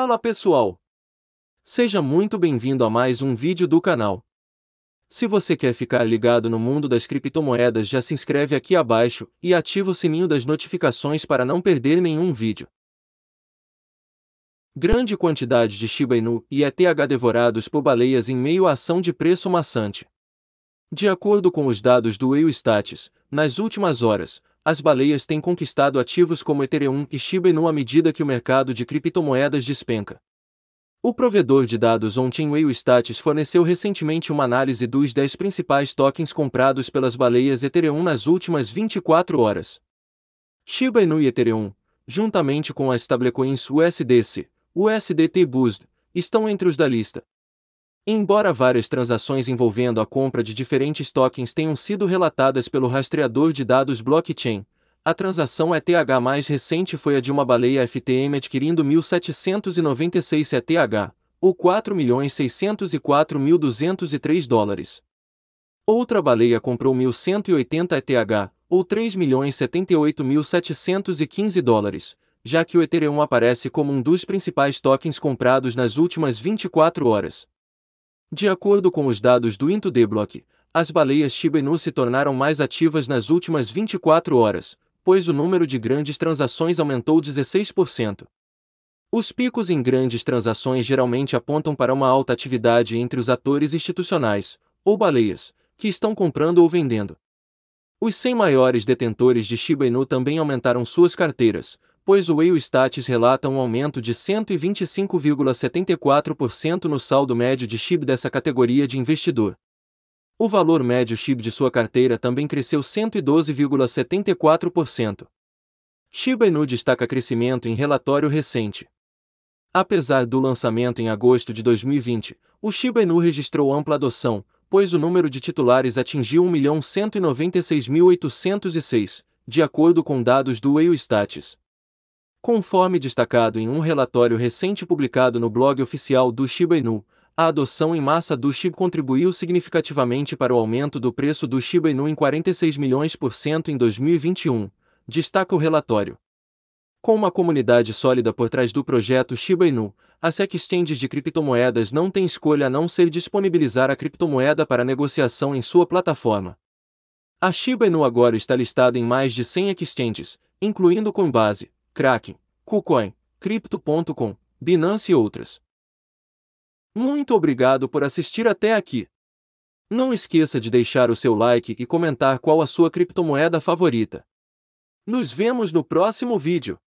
Fala pessoal! Seja muito bem-vindo a mais um vídeo do canal. Se você quer ficar ligado no mundo das criptomoedas já se inscreve aqui abaixo e ativa o sininho das notificações para não perder nenhum vídeo. Grande quantidade de Shiba Inu e ETH devorados por baleias em meio à ação de preço maçante. De acordo com os dados do EU nas últimas horas, as baleias têm conquistado ativos como Ethereum e Shiba Inu à medida que o mercado de criptomoedas despenca. O provedor de dados Ontin Whale forneceu recentemente uma análise dos 10 principais tokens comprados pelas baleias Ethereum nas últimas 24 horas. Shiba Inu e Ethereum, juntamente com as stablecoins USDC, USDT e BUSD, estão entre os da lista. Embora várias transações envolvendo a compra de diferentes tokens tenham sido relatadas pelo rastreador de dados blockchain, a transação ETH mais recente foi a de uma baleia FTM adquirindo 1.796 ETH, ou 4.604.203 dólares. Outra baleia comprou 1.180 ETH, ou 3.078.715 dólares, já que o Ethereum aparece como um dos principais tokens comprados nas últimas 24 horas. De acordo com os dados do Intodeblock, as baleias Shiba Inu se tornaram mais ativas nas últimas 24 horas, pois o número de grandes transações aumentou 16%. Os picos em grandes transações geralmente apontam para uma alta atividade entre os atores institucionais, ou baleias, que estão comprando ou vendendo. Os 100 maiores detentores de Shiba Inu também aumentaram suas carteiras, pois o Whale relata um aumento de 125,74% no saldo médio de chip dessa categoria de investidor. O valor médio chip de sua carteira também cresceu 112,74%. Shiba Inu destaca crescimento em relatório recente. Apesar do lançamento em agosto de 2020, o Shiba Inu registrou ampla adoção, pois o número de titulares atingiu 1.196.806, de acordo com dados do Whale Conforme destacado em um relatório recente publicado no blog oficial do Shiba Inu, a adoção em massa do SHIB contribuiu significativamente para o aumento do preço do Shiba Inu em 46 milhões por cento em 2021, destaca o relatório. Com uma comunidade sólida por trás do projeto Shiba Inu, as Exchanges de criptomoedas não têm escolha a não ser disponibilizar a criptomoeda para negociação em sua plataforma. A Shiba Inu agora está listada em mais de 100 exchanges, incluindo Coinbase, Kraken, KuCoin, Crypto.com, Binance e outras. Muito obrigado por assistir até aqui. Não esqueça de deixar o seu like e comentar qual a sua criptomoeda favorita. Nos vemos no próximo vídeo.